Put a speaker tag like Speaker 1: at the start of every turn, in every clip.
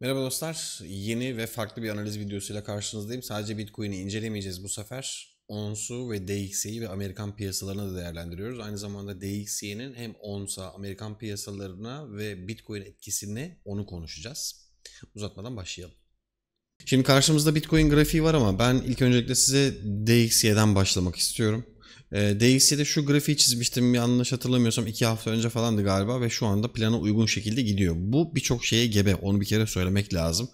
Speaker 1: Merhaba dostlar. Yeni ve farklı bir analiz videosuyla karşınızdayım. Sadece Bitcoin'i incelemeyeceğiz bu sefer. ONS'u ve DXY'yi ve Amerikan piyasalarını da değerlendiriyoruz. Aynı zamanda DXY'nin hem ONS'a, Amerikan piyasalarına ve Bitcoin etkisini onu konuşacağız. Uzatmadan başlayalım. Şimdi karşımızda Bitcoin grafiği var ama ben ilk öncelikle size DXY'den başlamak istiyorum. E, ee, DX'de şu grafiği çizmiştim yanlış hatırlamıyorsam 2 hafta önce falandı galiba ve şu anda plana uygun şekilde gidiyor. Bu birçok şeye gebe onu bir kere söylemek lazım.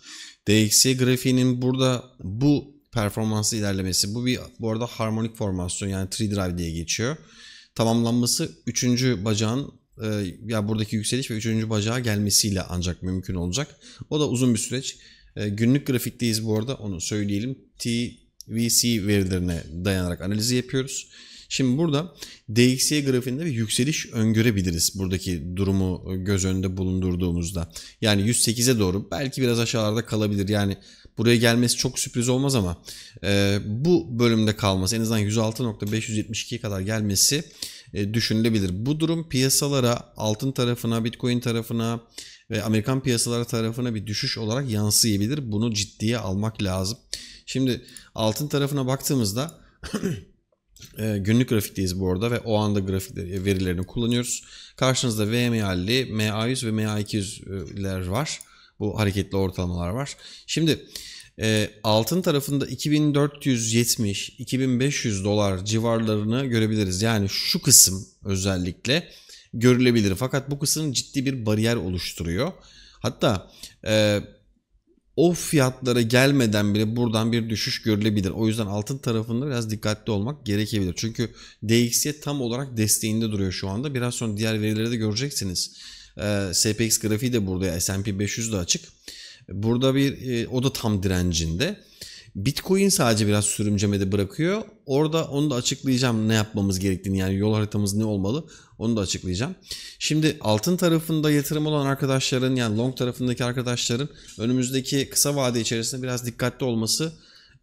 Speaker 1: DXC grafiğinin burada bu performansı ilerlemesi bu bir bu arada harmonik formasyon yani 3 drive diye geçiyor. Tamamlanması 3. bacağın e, ya buradaki yükseliş ve 3. bacağa gelmesiyle ancak mümkün olacak. O da uzun bir süreç. E, günlük grafikteyiz bu arada onu söyleyelim. TVC verilerine dayanarak analizi yapıyoruz. Şimdi burada DXY grafiğinde bir yükseliş öngörebiliriz. Buradaki durumu göz önünde bulundurduğumuzda. Yani 108'e doğru belki biraz aşağılarda kalabilir. Yani buraya gelmesi çok sürpriz olmaz ama e, bu bölümde kalması en azından 106.572'ye kadar gelmesi e, düşünülebilir. Bu durum piyasalara, altın tarafına, bitcoin tarafına ve Amerikan piyasaları tarafına bir düşüş olarak yansıyabilir. Bunu ciddiye almak lazım. Şimdi altın tarafına baktığımızda Ee, günlük grafikteyiz bu arada ve o anda grafik e, verilerini kullanıyoruz. Karşınızda vma VMA'li, MA100 ve MA200'ler var. Bu hareketli ortalamalar var. Şimdi e, altın tarafında 2470-2500 dolar civarlarını görebiliriz. Yani şu kısım özellikle görülebilir. Fakat bu kısım ciddi bir bariyer oluşturuyor. Hatta e, o fiyatlara gelmeden bile buradan bir düşüş görülebilir. O yüzden altın tarafında biraz dikkatli olmak gerekebilir. Çünkü DXY tam olarak desteğinde duruyor şu anda. Biraz sonra diğer verileri de göreceksiniz. Ee, SPX grafiği de burada. S&P 500 de açık. Burada bir e, o da tam direncinde. Bitcoin sadece biraz sürümcemede bırakıyor. Orada onu da açıklayacağım ne yapmamız gerektiğini yani yol haritamız ne olmalı onu da açıklayacağım. Şimdi altın tarafında yatırım olan arkadaşların yani long tarafındaki arkadaşların önümüzdeki kısa vade içerisinde biraz dikkatli olması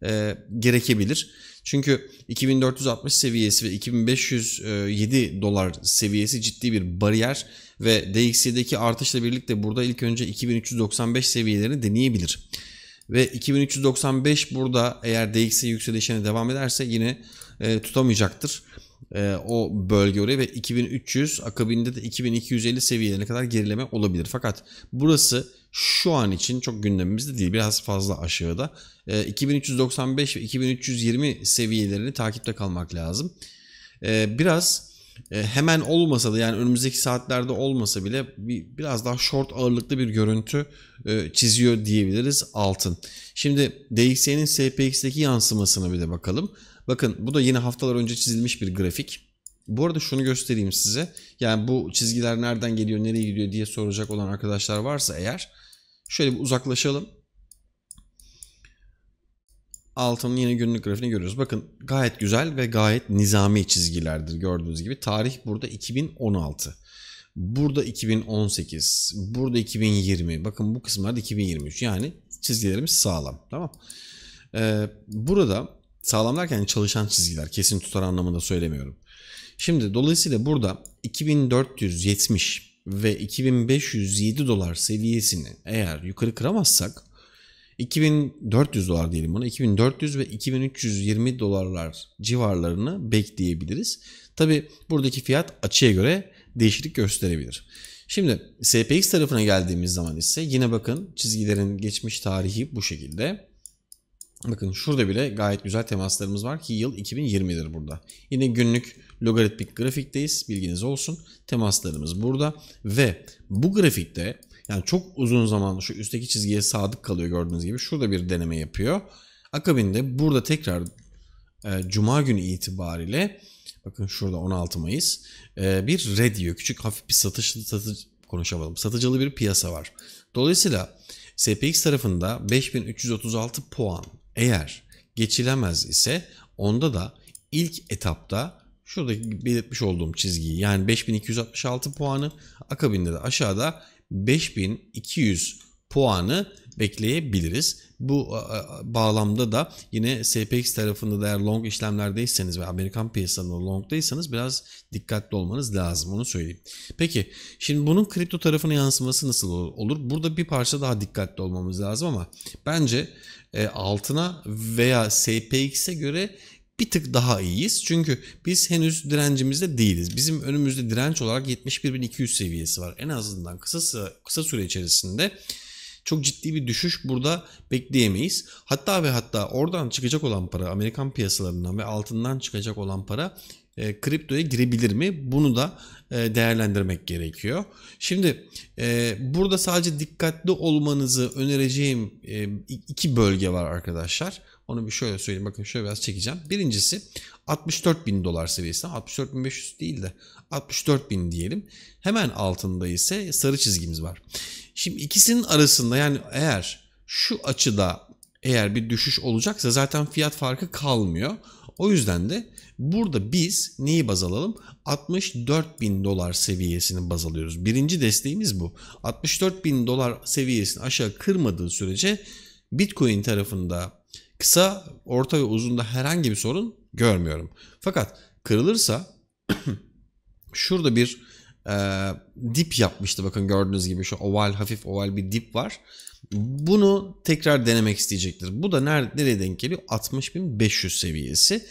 Speaker 1: e, gerekebilir. Çünkü 2460 seviyesi ve 2507 dolar seviyesi ciddi bir bariyer ve DXY'deki artışla birlikte burada ilk önce 2395 seviyelerini deneyebilir. Ve 2395 burada eğer DXY yükselişine devam ederse yine e, tutamayacaktır. E, o bölge oraya ve 2300 akabinde de 2250 seviyelerine kadar gerileme olabilir. Fakat burası şu an için çok gündemimizde değil. Biraz fazla aşağıda. E, 2395 ve 2320 seviyelerini takipte kalmak lazım. E, biraz e, hemen olmasa da yani önümüzdeki saatlerde olmasa bile bir, biraz daha short ağırlıklı bir görüntü e, çiziyor diyebiliriz altın. Şimdi DXY'nin SPX'deki yansımasına bir de bakalım. Bakın bu da yine haftalar önce çizilmiş bir grafik. Bu arada şunu göstereyim size. Yani bu çizgiler nereden geliyor, nereye gidiyor diye soracak olan arkadaşlar varsa eğer şöyle bir uzaklaşalım altının yine günlük grafiğini görüyoruz. Bakın gayet güzel ve gayet nizami çizgilerdir gördüğünüz gibi. Tarih burada 2016. Burada 2018, burada 2020. Bakın bu kısımlarda 2023. Yani çizgilerimiz sağlam. Tamam. Ee, burada sağlam derken çalışan çizgiler. Kesin tutar anlamında söylemiyorum. Şimdi dolayısıyla burada 2470 ve 2507 dolar seviyesini eğer yukarı kıramazsak 2400 dolar diyelim buna. 2400 ve 2320 dolarlar civarlarını bekleyebiliriz. Tabi buradaki fiyat açıya göre değişiklik gösterebilir. Şimdi SPX tarafına geldiğimiz zaman ise yine bakın çizgilerin geçmiş tarihi bu şekilde. Bakın şurada bile gayet güzel temaslarımız var ki yıl 2020'dir burada. Yine günlük logaritmik grafikteyiz bilginiz olsun. Temaslarımız burada ve bu grafikte yani çok uzun zaman şu üstteki çizgiye sadık kalıyor gördüğünüz gibi. Şurada bir deneme yapıyor. Akabinde burada tekrar e, Cuma günü itibariyle bakın şurada 16 Mayıs e, bir red yiyor. Küçük hafif bir satışlı satış konuşamadım. Satıcılı bir piyasa var. Dolayısıyla SPX tarafında 5336 puan eğer geçilemez ise onda da ilk etapta şurada belirtmiş olduğum çizgiyi yani 5266 puanı akabinde de aşağıda 5200 puanı bekleyebiliriz. Bu bağlamda da yine SPX tarafında da eğer long işlemlerdeyseniz ve Amerikan piyasalarında longdaysanız biraz dikkatli olmanız lazım onu söyleyeyim. Peki şimdi bunun kripto tarafına yansıması nasıl olur? Burada bir parça daha dikkatli olmamız lazım ama bence e, altına veya SPX'e göre bir tık daha iyiyiz. Çünkü biz henüz direncimizde değiliz. Bizim önümüzde direnç olarak 71.200 seviyesi var. En azından kısa, kısa süre içerisinde çok ciddi bir düşüş burada bekleyemeyiz. Hatta ve hatta oradan çıkacak olan para Amerikan piyasalarından ve altından çıkacak olan para e, kriptoya girebilir mi? Bunu da e, değerlendirmek gerekiyor. Şimdi e, burada sadece dikkatli olmanızı önereceğim e, iki bölge var arkadaşlar. Onu bir şöyle söyleyeyim. Bakın şöyle biraz çekeceğim. Birincisi 64 bin dolar seviyesi. 64 bin 500 değil de 64 bin diyelim. Hemen altında ise sarı çizgimiz var. Şimdi ikisinin arasında yani eğer şu açıda eğer bir düşüş olacaksa zaten fiyat farkı kalmıyor. O yüzden de burada biz neyi baz alalım? 64 bin dolar seviyesini baz alıyoruz. Birinci desteğimiz bu. 64 bin dolar seviyesini aşağı kırmadığı sürece Bitcoin tarafında Kısa, orta ve uzunda herhangi bir sorun görmüyorum. Fakat kırılırsa şurada bir e, dip yapmıştı bakın gördüğünüz gibi şu oval hafif oval bir dip var. Bunu tekrar denemek isteyecektir. Bu da nerede, nereye denk geliyor? 60.500 seviyesi.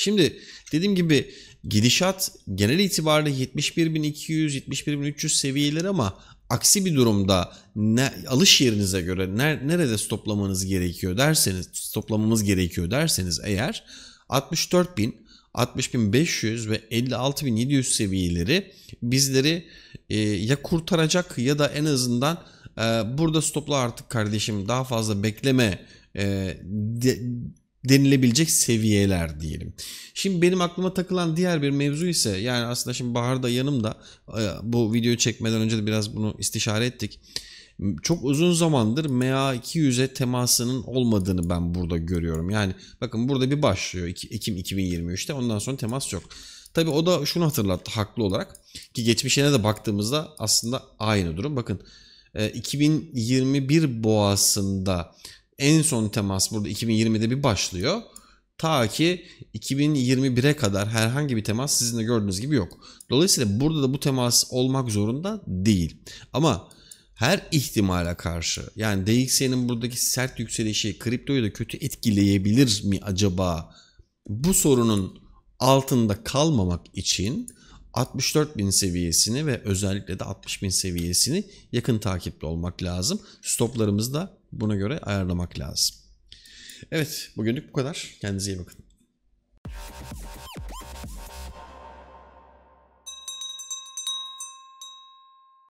Speaker 1: Şimdi dediğim gibi gidişat genel itibariyle 71.200, 71.300 seviyeleri ama aksi bir durumda ne, alış yerinize göre ner, nerede stoplamanız gerekiyor derseniz, stoplamamız gerekiyor derseniz eğer 64.000, 60.500 ve 56.700 seviyeleri bizleri e, ya kurtaracak ya da en azından e, burada stopla artık kardeşim daha fazla bekleme e, de, denilebilecek seviyeler diyelim. Şimdi benim aklıma takılan diğer bir mevzu ise yani aslında şimdi Bahar da yanımda e, bu videoyu çekmeden önce de biraz bunu istişare ettik. Çok uzun zamandır MA200'e temasının olmadığını ben burada görüyorum. Yani bakın burada bir başlıyor Ekim 2023'te ondan sonra temas yok. Tabi o da şunu hatırlattı haklı olarak ki geçmişine de baktığımızda aslında aynı durum. Bakın 2021 e, boğasında en son temas burada 2020'de bir başlıyor. Ta ki 2021'e kadar herhangi bir temas sizin de gördüğünüz gibi yok. Dolayısıyla burada da bu temas olmak zorunda değil. Ama her ihtimale karşı yani DXY'nin buradaki sert yükselişi kriptoyu da kötü etkileyebilir mi acaba? Bu sorunun altında kalmamak için 64 bin seviyesini ve özellikle de 60 bin seviyesini yakın takipte olmak lazım. Stoplarımızı da buna göre ayarlamak lazım. Evet bugünlük bu kadar. Kendinize iyi bakın.